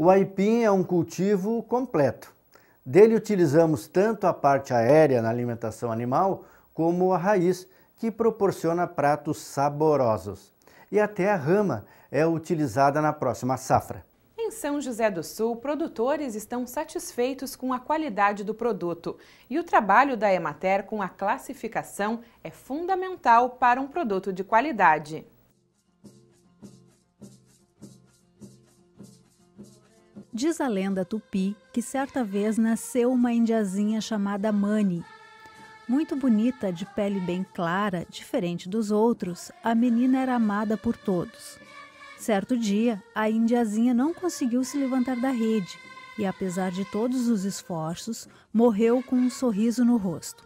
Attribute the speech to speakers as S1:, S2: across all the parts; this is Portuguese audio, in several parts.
S1: O aipim é um cultivo completo. Dele utilizamos tanto a parte aérea na alimentação animal, como a raiz, que proporciona pratos saborosos. E até a rama é utilizada na próxima safra.
S2: Em São José do Sul, produtores estão satisfeitos com a qualidade do produto e o trabalho da Emater com a classificação é fundamental para um produto de qualidade.
S3: Diz a lenda tupi que certa vez nasceu uma indiazinha chamada Mani. Muito bonita, de pele bem clara, diferente dos outros, a menina era amada por todos. Certo dia, a indiazinha não conseguiu se levantar da rede e, apesar de todos os esforços, morreu com um sorriso no rosto.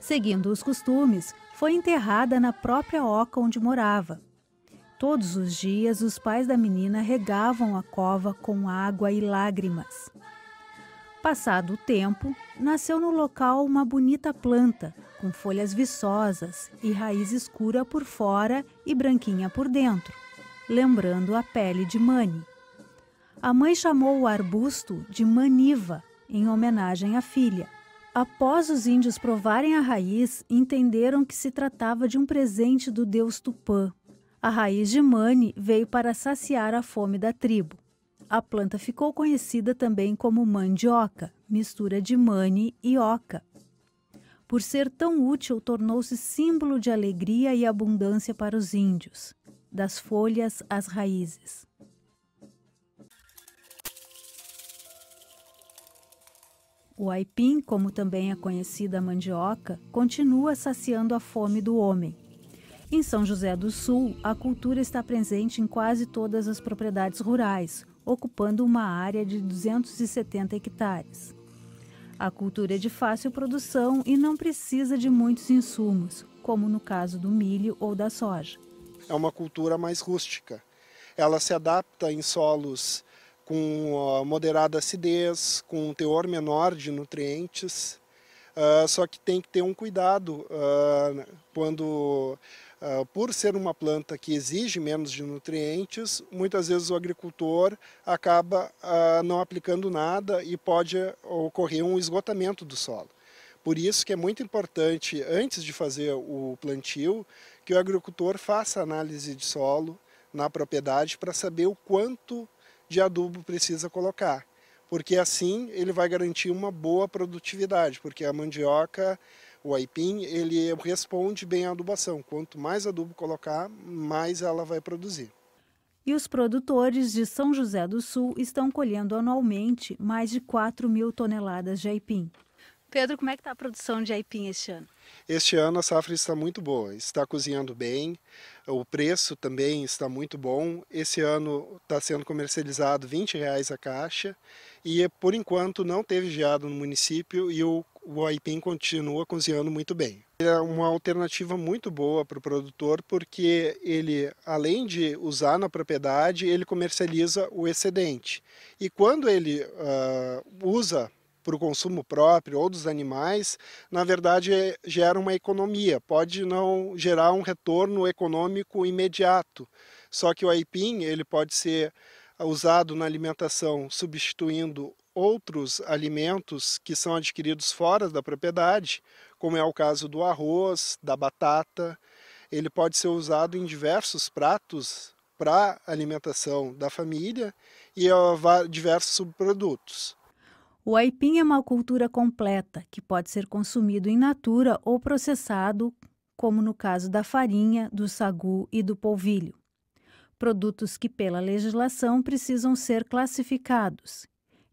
S3: Seguindo os costumes, foi enterrada na própria oca onde morava, Todos os dias, os pais da menina regavam a cova com água e lágrimas. Passado o tempo, nasceu no local uma bonita planta, com folhas viçosas e raiz escura por fora e branquinha por dentro, lembrando a pele de Mani. A mãe chamou o arbusto de maniva, em homenagem à filha. Após os índios provarem a raiz, entenderam que se tratava de um presente do deus Tupã, a raiz de mani veio para saciar a fome da tribo. A planta ficou conhecida também como mandioca, mistura de mani e oca. Por ser tão útil, tornou-se símbolo de alegria e abundância para os índios, das folhas às raízes. O aipim, como também é conhecida a mandioca, continua saciando a fome do homem. Em São José do Sul, a cultura está presente em quase todas as propriedades rurais, ocupando uma área de 270 hectares. A cultura é de fácil produção e não precisa de muitos insumos, como no caso do milho ou da
S1: soja. É uma cultura mais rústica. Ela se adapta em solos com moderada acidez, com um teor menor de nutrientes, Uh, só que tem que ter um cuidado uh, quando, uh, por ser uma planta que exige menos de nutrientes, muitas vezes o agricultor acaba não aplicando nada e pode ocorrer um esgotamento do solo. Por isso que é muito importante, antes de fazer o plantio, que o agricultor faça análise de solo na propriedade para saber o quanto de adubo precisa colocar porque assim ele vai garantir uma boa produtividade, porque a mandioca, o aipim, ele responde bem à adubação. Quanto mais adubo colocar, mais ela vai produzir.
S3: E os produtores de São José do Sul estão colhendo anualmente mais de 4 mil toneladas de aipim. Pedro, como é que está a produção de aipim este ano?
S1: Este ano a safra está muito boa, está cozinhando bem, o preço também está muito bom. Esse ano está sendo comercializado R$ 20 reais a caixa e por enquanto não teve geado no município e o, o aipim continua cozinhando muito bem. É uma alternativa muito boa para o produtor porque ele, além de usar na propriedade, ele comercializa o excedente. E quando ele uh, usa para o consumo próprio ou dos animais, na verdade eh, gera uma economia, pode não gerar um retorno econômico imediato. Só que o aipim ele pode ser ah, usado na alimentação substituindo outros alimentos que são adquiridos fora da propriedade, como é o caso do arroz, da batata. Ele pode ser usado em diversos pratos para alimentação da família e ah, diversos subprodutos.
S3: O aipim é uma cultura completa que pode ser consumido em natura ou processado, como no caso da farinha, do sagu e do polvilho. Produtos que, pela legislação, precisam ser classificados.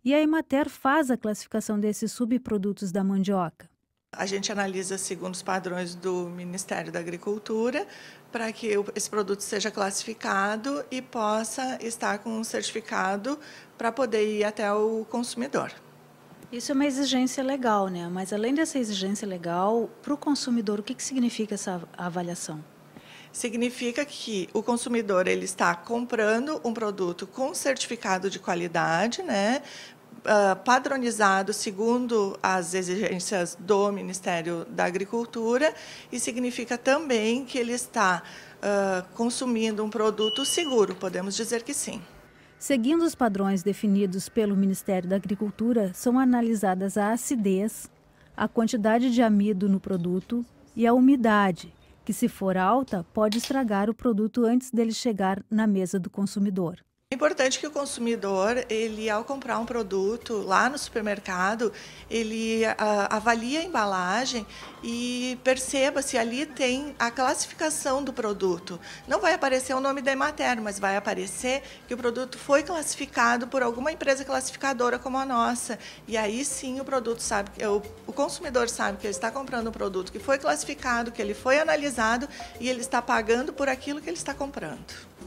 S3: E a Emater faz a classificação desses subprodutos da mandioca.
S2: A gente analisa segundo os padrões do Ministério da Agricultura para que esse produto seja classificado e possa estar com um certificado para poder ir até o consumidor.
S3: Isso é uma exigência legal, né? Mas além dessa exigência legal, para o consumidor, o que, que significa essa avaliação?
S2: significa que o consumidor ele está comprando um produto com certificado de qualidade, né? Ah, padronizado segundo as exigências do Ministério da Agricultura e significa também que ele está uh, consumindo um produto seguro, podemos dizer que sim.
S3: Seguindo os padrões definidos pelo Ministério da Agricultura, são analisadas a acidez, a quantidade de amido no produto e a umidade, que, se for alta, pode estragar o produto antes dele chegar na mesa do consumidor
S2: importante que o consumidor, ele ao comprar um produto lá no supermercado, ele ah, avalie a embalagem e perceba se ali tem a classificação do produto. Não vai aparecer o nome da Emater, mas vai aparecer que o produto foi classificado por alguma empresa classificadora como a nossa. E aí sim o produto sabe, o, o consumidor sabe que ele está comprando um produto que foi classificado, que ele foi analisado e ele está pagando por aquilo que ele está comprando.